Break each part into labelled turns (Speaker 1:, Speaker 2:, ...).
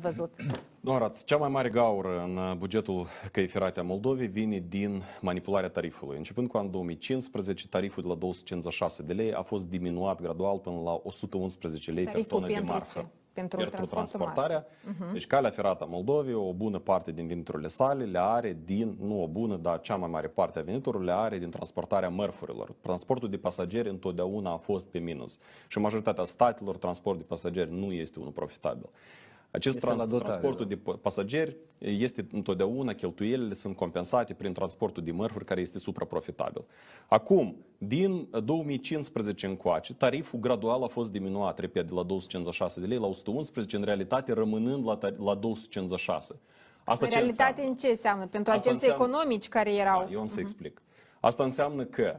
Speaker 1: văzut.
Speaker 2: Doamnaț, cea mai mare gaură în bugetul căi ferate a Moldovei vine din manipularea tarifului. Începând cu anul 2015, tariful de la 256 de lei a fost diminuat gradual până la 111 lei tariful per tonă de marfă. Ce? pentru, pentru transportarea. Uh-huh. Deci calea ferată a Moldovei, o bună parte din veniturile sale le are din, nu o bună, dar cea mai mare parte a veniturilor le are din transportarea mărfurilor. Transportul de pasageri întotdeauna a fost pe minus și majoritatea statelor transport de pasageri nu este unul profitabil. Acest este trans, dotare, transportul da. de pasageri este întotdeauna, cheltuielile sunt compensate prin transportul de mărfuri care este supraprofitabil. Acum, din 2015 încoace, tariful gradual a fost diminuat, repede de la 256 de lei la 111, în realitate rămânând la, la 256. Asta în ce realitate
Speaker 1: înseamnă? în ce înseamnă? Pentru agenții înseamnă... economici care erau... Da, eu am uh-huh. să mhm. explic.
Speaker 2: Asta înseamnă că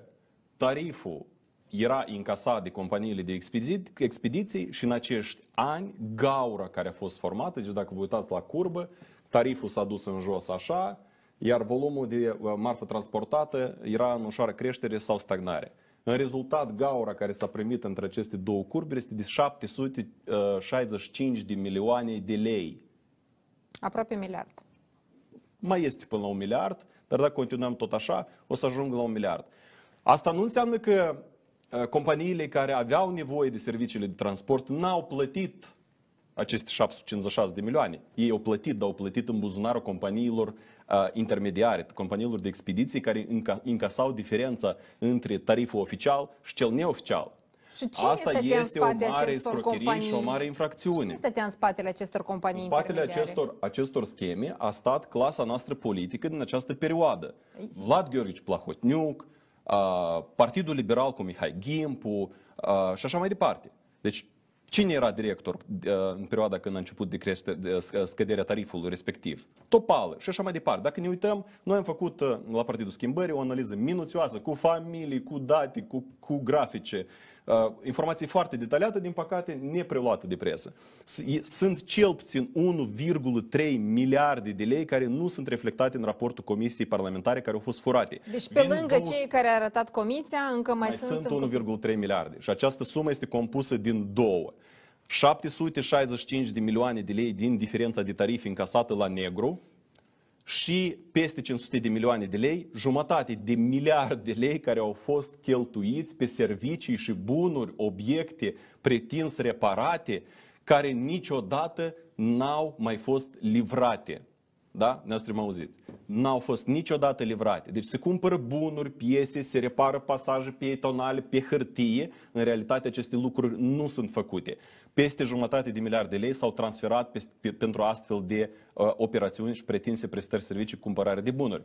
Speaker 2: tariful era incasat de companiile de expediții, expediții și în acești ani gaura care a fost formată, deci dacă vă uitați la curbă, tariful s-a dus în jos așa, iar volumul de uh, marfă transportată era în ușoară creștere sau stagnare. În rezultat, gaura care s-a primit între aceste două curbi este de 765 uh, de milioane de lei.
Speaker 1: Aproape miliard.
Speaker 2: Mai este până la un miliard, dar dacă continuăm tot așa, o să ajung la un miliard. Asta nu înseamnă că Eh, companiile care aveau nevoie de serviciile de transport n-au plătit aceste 756 de milioane. Ei au plătit, dar au plătit în buzunarul companiilor uh, intermediare, companiilor de expediții care inca, încasau diferența între tariful oficial și cel neoficial. Și cine Asta este o mare scrocherie și o mare infracțiune. Cine
Speaker 1: stătea în spatele acestor companii în spatele acestor,
Speaker 2: acestor scheme a stat clasa noastră politică din această perioadă. Vlad Gheorghe Plahotniuc, Uh, Partidul Liberal cu Mihai Gimpu uh, și așa mai departe. Deci Cine era director uh, în perioada când a început de crește, de scăderea tarifului respectiv? Topală și așa mai departe. Dacă ne uităm, noi am făcut la Partidul Schimbării o analiză minuțioasă cu familii, cu date, cu, cu grafice, informații э, foarte detaliate, din păcate, nepreluată de presă. Sunt cel puțin 1,3 miliarde de lei care nu sunt reflectate în raportul Comisiei Parlamentare care au fost furate. Deci pe din lângă 200...
Speaker 1: cei care a arătat Comisia, încă mai, mai sunt...
Speaker 2: sunt 1,3 miliarde și această sumă este compusă din două. 765 de milioane de lei din diferența de tarif încasată la negru, și peste 500 de milioane de lei, jumătate de miliard de lei care au fost cheltuiți pe servicii și bunuri, obiecte pretins reparate, care niciodată n-au mai fost livrate. Da? ne-a mă auziți. N-au fost niciodată livrate. Deci se cumpără bunuri, piese, se repară pasaje pietonale pe hârtie. În realitate aceste lucruri nu sunt făcute. Peste jumătate de miliarde de lei s-au transferat pe, pe, pentru astfel de uh, operațiuni și pretinse prestări servicii cu cumpărare de bunuri.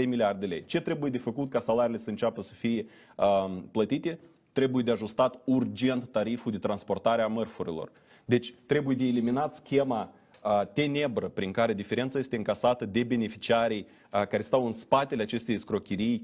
Speaker 2: 1,3 miliarde de lei. Ce trebuie de făcut ca salariile să înceapă să fie uh, plătite? Trebuie de ajustat urgent tariful de transportare a mărfurilor. Deci trebuie de eliminat schema uh, tenebră prin care diferența este încasată de beneficiarii care stau în spatele acestei escrocherii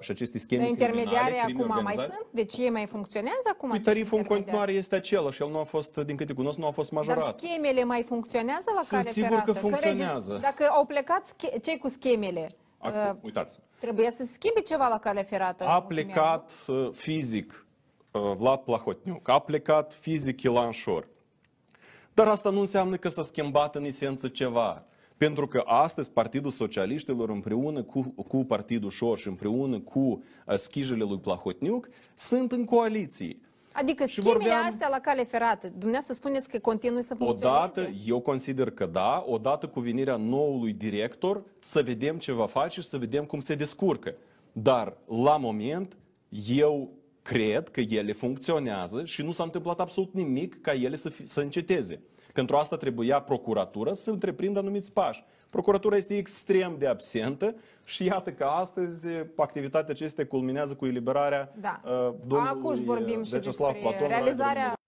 Speaker 2: și aceste scheme Intermediare acum mai sunt?
Speaker 1: Deci ei mai funcționează acum? Păi tariful
Speaker 2: în continuare este același, el nu a fost, din câte cunosc, nu a fost majorat. Dar
Speaker 1: schemele mai funcționează la sunt sigur ferată? că funcționează. Că, dacă au plecat cei cu schemele, Acum, uh, uitați. Trebuie să schimbe ceva la care ferată. A plecat
Speaker 2: uh, fizic uh, Vlad Plahotniuc, a plecat fizic Ilan Șor, dar asta nu înseamnă că s-a schimbat în esență ceva. Pentru că astăzi Partidul Socialiștilor împreună cu, cu Partidul și împreună cu uh, schijele lui Plahotniuc, sunt în coaliție.
Speaker 1: Adică schimbile vorbeam... astea la cale ferată, dumneavoastră spuneți că continuă să funcționeze? Odată,
Speaker 2: eu consider că da, odată cu venirea noului director, să vedem ce va face și să vedem cum se descurcă. Dar, la moment, eu cred că ele funcționează și nu s-a întâmplat absolut nimic ca ele să, fi, să înceteze. Pentru asta trebuia procuratura să întreprindă anumiți pași. Procuratura este extrem de absentă și iată că astăzi eh, activitatea acestea culminează cu eliberarea da. Eh, domnului Acum vorbim Deceslav eh, și Platon, realizarea...